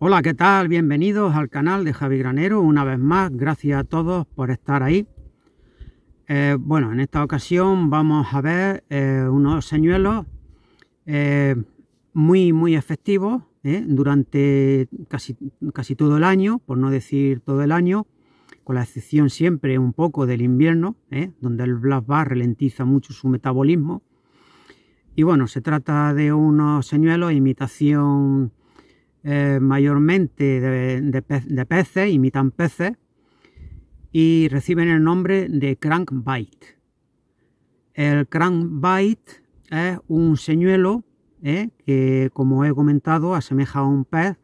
Hola, ¿qué tal? Bienvenidos al canal de Javi Granero. Una vez más, gracias a todos por estar ahí. Eh, bueno, en esta ocasión vamos a ver eh, unos señuelos eh, muy, muy efectivos durante casi, casi todo el año, por no decir todo el año, con la excepción siempre un poco del invierno, donde el black bar ralentiza mucho su metabolismo. Y bueno, se trata de unos señuelos imitación eh, mayormente de, peces, imitan peces, y reciben el nombre de crankbait. El crankbait es un señuelo eh, que, como he comentado, asemeja a un pez,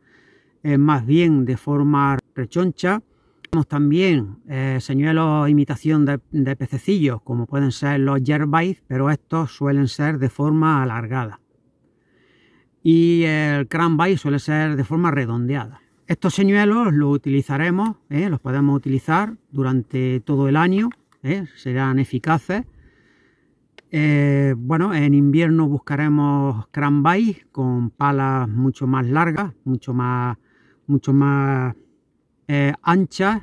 eh, más bien de forma rechoncha. Tenemos también señuelos e imitación de, pececillos, como pueden ser los yerbait, pero estos suelen ser de forma alargada y el cranby suele ser de forma redondeada. Estos señuelos los utilizaremos, ¿eh? los podemos utilizar durante todo el año, ¿eh? serán eficaces. Eh, bueno, en invierno buscaremos crumbay con palas mucho más largas, mucho más, mucho más anchas.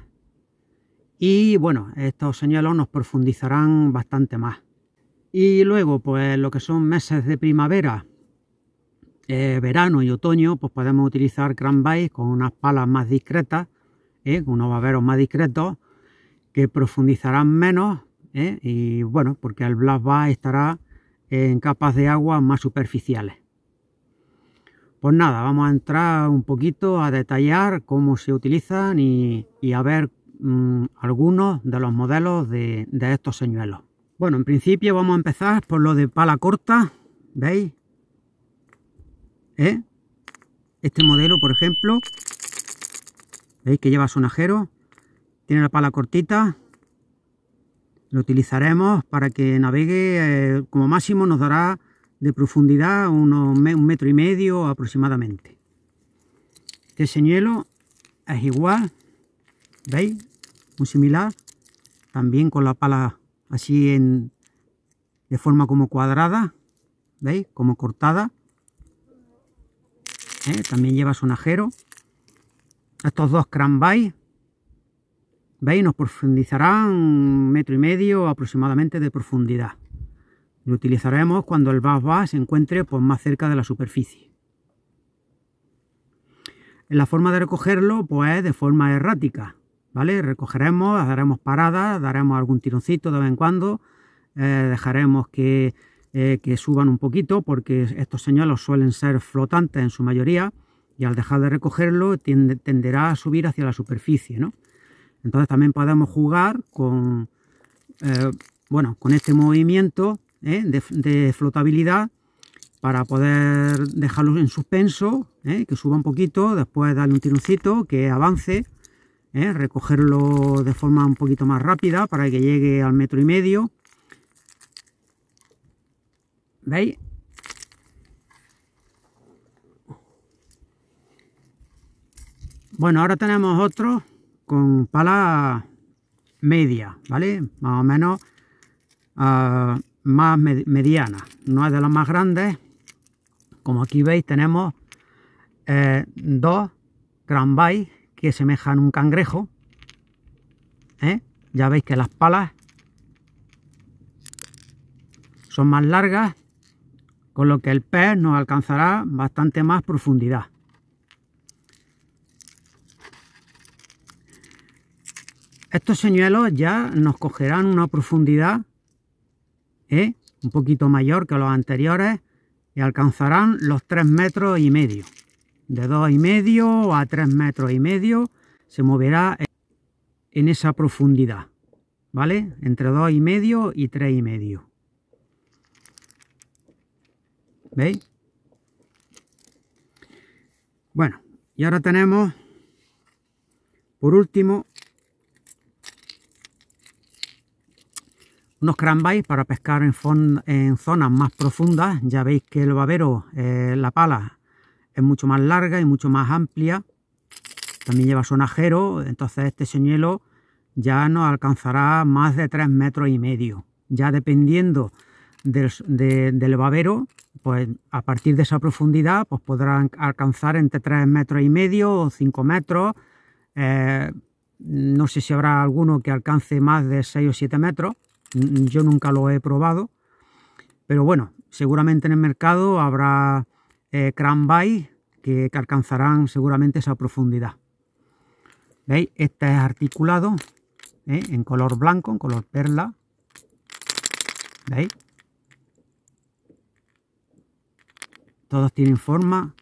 Y bueno, estos señuelos nos profundizarán bastante más. Y luego, pues lo que son meses de primavera, eh, verano y otoño, pues podemos utilizar cranbait con unas palas más discretas, ¿eh? con unos baberos más discretos, que profundizarán menos, ¿eh? y bueno, porque el black estará en capas de agua más superficiales. Pues nada, vamos a entrar un poquito a detallar cómo se utilizan y, a ver mm, algunos de los modelos de, de estos señuelos. Bueno, en principio vamos a empezar por lo de pala corta, ¿veis? ¿Eh? Este modelo, por ejemplo, veis que lleva sonajero, tiene la pala cortita, lo utilizaremos para que navegue, eh, como máximo nos dará de profundidad unos un metro y medio aproximadamente. Este señuelo es igual, ¿veis? Muy similar, también con la pala así en, de forma como cuadrada, ¿veis? Como cortada. Eh, también lleva su Estos dos cranbys, veis, nos profundizarán un metro y medio aproximadamente de profundidad. Lo utilizaremos cuando el bass bass se encuentre pues, más cerca de la superficie. La forma de recogerlo pues de forma errática, ¿vale? Recogeremos, daremos paradas, daremos algún tironcito de vez en cuando, eh, dejaremos que eh, que suban un poquito porque estos señuelos suelen ser flotantes en su mayoría y al dejar de recogerlo tenderá a subir hacia la superficie. Entonces también podemos jugar con, eh, bueno, con este movimiento ¿eh? de, flotabilidad para poder dejarlo en suspenso, que suba un poquito, después darle un tironcito, que avance, recogerlo de forma un poquito más rápida para que llegue al metro y medio ¿Veis? Bueno, ahora tenemos otro con palas media, ¿vale? Más o menos ah, más medianas no es de las más grandes. Como aquí veis tenemos eh, dos gran que semejan un cangrejo. ¿eh? Ya veis que las palas son más largas con lo que el pez nos alcanzará bastante más profundidad. Estos señuelos ya nos cogerán una profundidad ¿eh? un poquito mayor que los anteriores y alcanzarán los 3 metros y medio. De 2 y medio a 3 metros y medio se moverá en esa profundidad, ¿vale? Entre 2 y medio y 3 y medio. ¿Veis? Bueno, y ahora tenemos, por último, unos cranbais para pescar en, zonas más profundas. Ya veis que el babero, eh, la pala, es mucho más larga y mucho más amplia. También lleva sonajero. entonces este señuelo ya nos alcanzará más de 3 metros y medio. Ya dependiendo del, de, babero, pues a partir de esa profundidad pues podrán alcanzar entre 3 metros y medio o 5 metros. Eh, no sé si habrá alguno que alcance más de 6 o 7 metros. Mm, yo nunca lo he probado. Pero bueno, seguramente en el mercado habrá eh, que, alcanzarán seguramente esa profundidad. ¿Veis? Este es articulado ¿eh? en color blanco, en color perla. ¿Veis? Todos tienen forma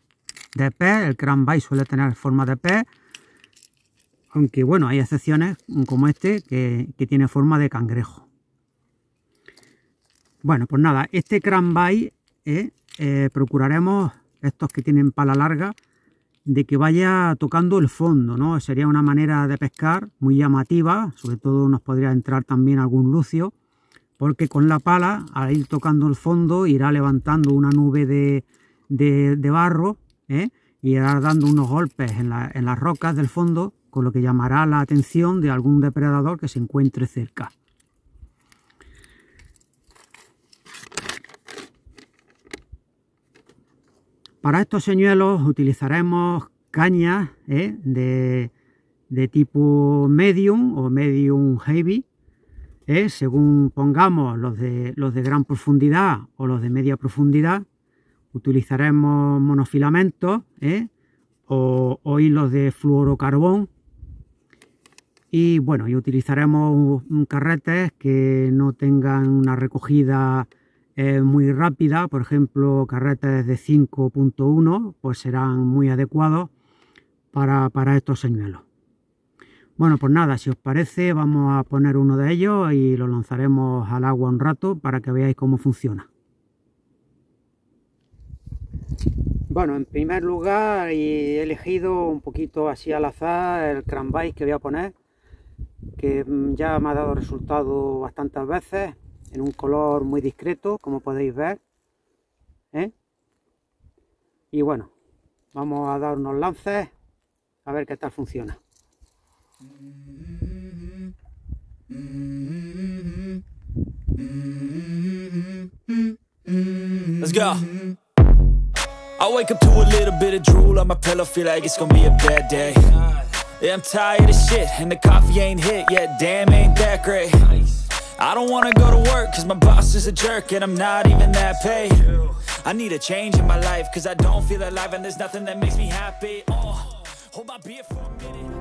de pez. El cranby suele tener forma de pez. Aunque bueno, hay excepciones como este que, tiene forma de cangrejo. Bueno, pues nada, este cranby eh, eh, procuraremos, estos que tienen pala larga, de que vaya tocando el fondo, ¿no? Sería una manera de pescar muy llamativa, sobre todo nos podría entrar también algún lucio, porque con la pala, al ir tocando el fondo, irá levantando una nube de, de, barro ¿eh? y irá dando unos golpes en, las rocas del fondo, con lo que llamará la atención de algún depredador que se encuentre cerca. Para estos señuelos utilizaremos cañas ¿eh? de, tipo medium o medium heavy, ¿eh? según pongamos los de, los de gran profundidad o los de media profundidad, utilizaremos monofilamentos ¿eh? o, hilos de fluorocarbón y bueno y utilizaremos carretes que no tengan una recogida eh, muy rápida por ejemplo carretes de 5.1 pues serán muy adecuados para, para estos señuelos bueno, pues nada, si os parece, vamos a poner uno de ellos y lo lanzaremos al agua un rato para que veáis cómo funciona. Bueno, en primer lugar he elegido un poquito así al azar el vice que voy a poner, que mm, ya me ha dado resultado bastantes veces, en un color muy discreto, como podéis ver. ¿eh? Y bueno, vamos a dar unos lances, a ver qué tal funciona. Let's go. I wake up to a little bit of drool on my pillow, feel like it's gonna be a bad day. Yeah, I'm tired of shit, and the coffee ain't hit yet, damn, ain't that great. I don't wanna go to work, cause my boss is a jerk, and I'm not even that paid. I need a change in my life, cause I don't feel alive, and there's nothing that makes me happy. Oh, hold my beer for a minute.